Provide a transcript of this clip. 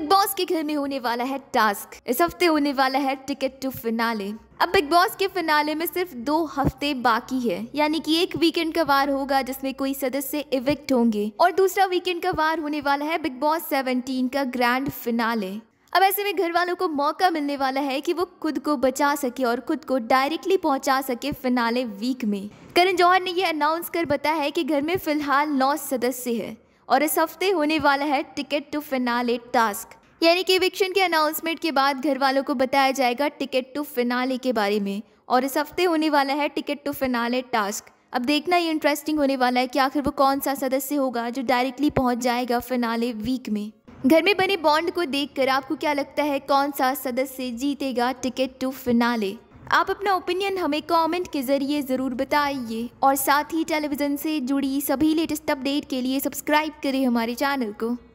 big Boss के घर में होने वाला है टास्क इस हफ्ते होने वाला है टिकट टू फिनाले अब बिग बॉस के फिनाले में सिर्फ दो हफ्ते बाकी है यानी कि एक वीकेंड का वार होगा जिसमें कोई सदस्य इविक्ट होंगे और दूसरा वीकेंड का वार होने वाला है बिग बॉस सेवनटीन का ग्रैंड फिनाले अब ऐसे में घर वालों को मौका मिलने वाला है कि वो खुद को बचा सके और खुद को डायरेक्टली पहुंचा सके फिनाले वीक में करण जौहर ने यह अनाउंस कर बताया है कि घर में फिलहाल नौ सदस्य है और इस हफ्ते होने वाला है टिकट टू फिनाले टास्क यानी कि इविक्शन के अनाउंसमेंट के बाद घर वालों को बताया जाएगा टिकट टू फिनाले के बारे में और इस हफ्ते होने वाला है टिकट टू फिनाले टास्क अब देखना ये इंटरेस्टिंग होने वाला है कि आखिर वो कौन सा सदस्य होगा जो डायरेक्टली पहुंच जाएगा फिनाले वीक में घर में बने बॉन्ड को देखकर आपको क्या लगता है कौन सा सदस्य जीतेगा टिकट टू फिनाले आप अपना ओपिनियन हमें कमेंट के ज़रिए ज़रूर बताइए और साथ ही टेलीविज़न से जुड़ी सभी लेटेस्ट अपडेट के लिए सब्सक्राइब करें हमारे चैनल को